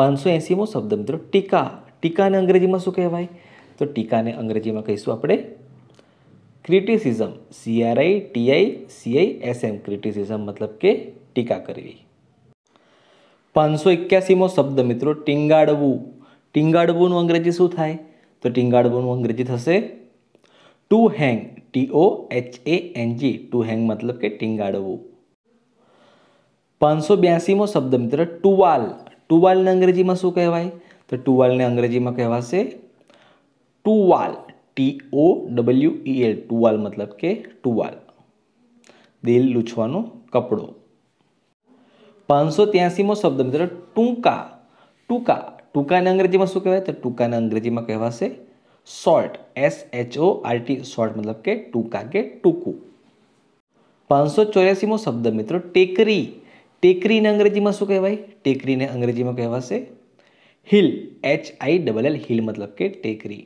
પાંચસો એંસીમો શબ્દ મિત્રો ટીકા ટીકાને અંગ્રેજીમાં શું કહેવાય તો ટીકાને અંગ્રેજીમાં કહીશું આપણે criticism C R I T I C I S M criticism મતલબ કે ટીકા કરવી પાંચસો એક્યાસીમો શબ્દ મિત્રો ટીંગાડવું ટીંગાડવુંનું અંગ્રેજી શું થાય તો ટીંગાડવુંનું અંગ્રેજી થશે to hang T O H A N G to hang મતલબ કે ટીંગાડવું પાંચસો બ્યાસીમો શબ્દ મિત્ર ટુવાલ ટુવાલને અંગ્રેજીમાં શું કહેવાય તો ટુવાલને અંગ્રેજીમાં કહેવાશે towel T O W E L towel મતલબ કે ટુવાલ દિલ લૂછવાનો કપડો પાંચસો ત્યાસીમો શબ્દ મિત્રો ટૂંકા ટૂંકા ટૂંકાને અંગ્રેજીમાં શું કહેવાય તો ટૂંકાને અંગ્રેજીમાં કહેવાશે short S H O R T short મતલબ કે ટૂંકા કે ટૂંકું પાંચસો ચોર્યાસીમો શબ્દ મિત્રો ટેકરી ટેકરીને અંગ્રેજીમાં શું કહેવાય ટેકરીને અંગ્રેજીમાં કહેવાશે hill H I double L hill મતલબ કે ટેકરી